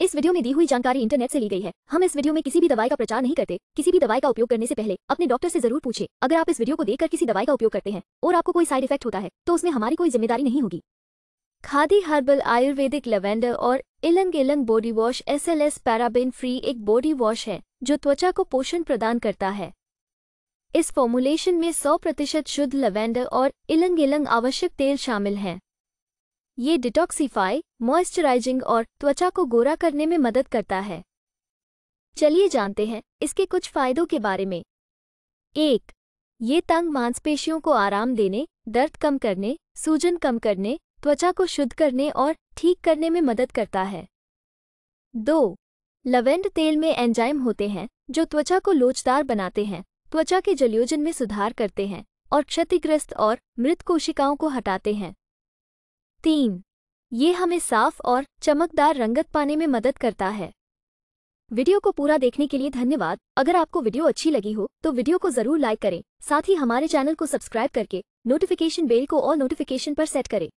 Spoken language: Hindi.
इस वीडियो में दी हुई जानकारी इंटरनेट से ली गई है हम इस वीडियो में किसी भी दवाई का प्रचार नहीं करते किसी भी दवाई का उपयोग करने से पहले अपने डॉक्टर से जरूर पूछे अगर आप इस वीडियो को देखकर किसी दवाई का उपयोग करते हैं और आपको कोई साइड इफेक्ट होता है तो उसमें हमारी कोई जिम्मेदारी नहीं होगी खादी हर्बल आयुर्वेदिक लेवेंडर और ylang ylang body wash S L S paraben free एक बॉडी वॉश है जो त्वचा को पोषण प्रदान करता है इस फॉर्मुलेशन में सौ प्रतिशत शुद्ध लेवेंडर और इलंग इलंग आवश्यक तेल शामिल हैं ये डिटॉक्सीफाई मॉइस्चराइजिंग और त्वचा को गोरा करने में मदद करता है चलिए जानते हैं इसके कुछ फायदों के बारे में एक ये तंग मांसपेशियों को आराम देने दर्द कम करने सूजन कम करने त्वचा को शुद्ध करने और ठीक करने में मदद करता है दो लवेंड तेल में एंजाइम होते हैं जो त्वचा को लोचदार बनाते हैं त्वचा के जलयोजन में सुधार करते हैं और क्षतिग्रस्त और मृत कोशिकाओं को हटाते हैं तीन ये हमें साफ और चमकदार रंगत पाने में मदद करता है वीडियो को पूरा देखने के लिए धन्यवाद अगर आपको वीडियो अच्छी लगी हो तो वीडियो को जरूर लाइक करें साथ ही हमारे चैनल को सब्सक्राइब करके नोटिफिकेशन बेल को ऑल नोटिफिकेशन पर सेट करें